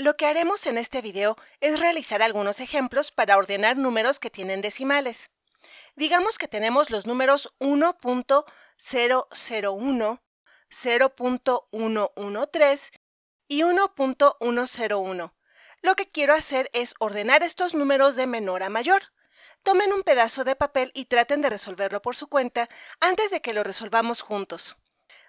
Lo que haremos en este video es realizar algunos ejemplos para ordenar números que tienen decimales. Digamos que tenemos los números 1.001, 0.113 y 1.101. Lo que quiero hacer es ordenar estos números de menor a mayor. Tomen un pedazo de papel y traten de resolverlo por su cuenta antes de que lo resolvamos juntos.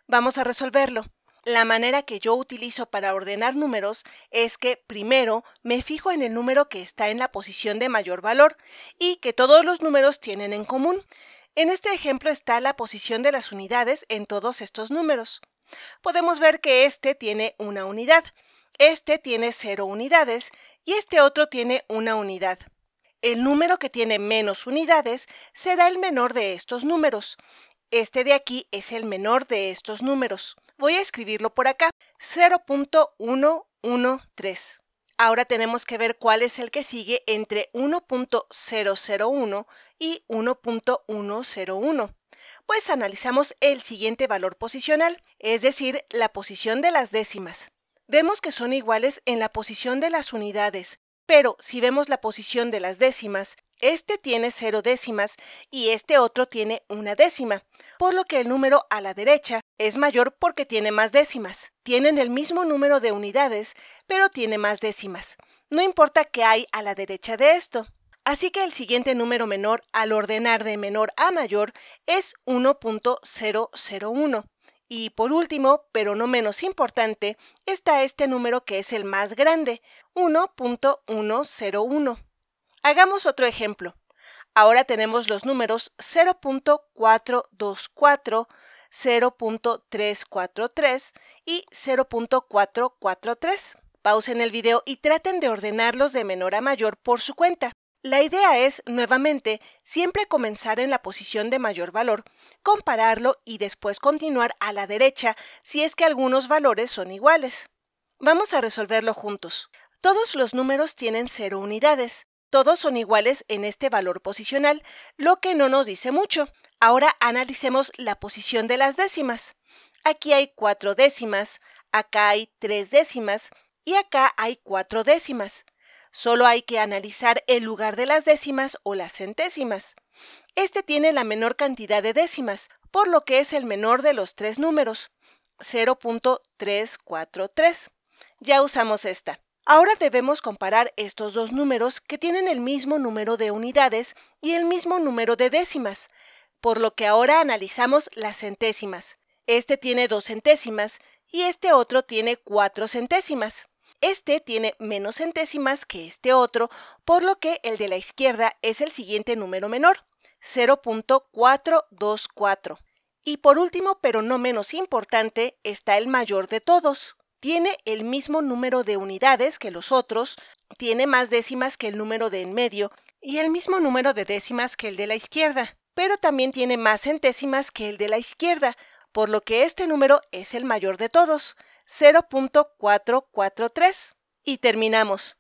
Vamos a resolverlo. La manera que yo utilizo para ordenar números es que primero me fijo en el número que está en la posición de mayor valor y que todos los números tienen en común. En este ejemplo está la posición de las unidades en todos estos números. Podemos ver que este tiene una unidad, este tiene cero unidades y este otro tiene una unidad. El número que tiene menos unidades será el menor de estos números. Este de aquí es el menor de estos números voy a escribirlo por acá, 0.113. Ahora tenemos que ver cuál es el que sigue entre 1.001 y 1.101. Pues analizamos el siguiente valor posicional, es decir, la posición de las décimas. Vemos que son iguales en la posición de las unidades, pero si vemos la posición de las décimas, este tiene cero décimas y este otro tiene una décima, por lo que el número a la derecha es mayor porque tiene más décimas. Tienen el mismo número de unidades, pero tiene más décimas. No importa qué hay a la derecha de esto. Así que el siguiente número menor al ordenar de menor a mayor es 1.001. Y por último, pero no menos importante, está este número que es el más grande, 1.101. Hagamos otro ejemplo. Ahora tenemos los números 0.424, 0.343 y 0.443. Pausen el video y traten de ordenarlos de menor a mayor por su cuenta. La idea es, nuevamente, siempre comenzar en la posición de mayor valor, compararlo y después continuar a la derecha si es que algunos valores son iguales. Vamos a resolverlo juntos. Todos los números tienen cero unidades. Todos son iguales en este valor posicional, lo que no nos dice mucho. Ahora analicemos la posición de las décimas. Aquí hay cuatro décimas, acá hay tres décimas y acá hay cuatro décimas. Solo hay que analizar el lugar de las décimas o las centésimas. Este tiene la menor cantidad de décimas, por lo que es el menor de los tres números, 0.343. Ya usamos esta. Ahora debemos comparar estos dos números que tienen el mismo número de unidades y el mismo número de décimas, por lo que ahora analizamos las centésimas. Este tiene dos centésimas y este otro tiene cuatro centésimas. Este tiene menos centésimas que este otro, por lo que el de la izquierda es el siguiente número menor, 0.424. Y por último, pero no menos importante, está el mayor de todos, tiene el mismo número de unidades que los otros, tiene más décimas que el número de en medio y el mismo número de décimas que el de la izquierda, pero también tiene más centésimas que el de la izquierda, por lo que este número es el mayor de todos, 0.443. Y terminamos.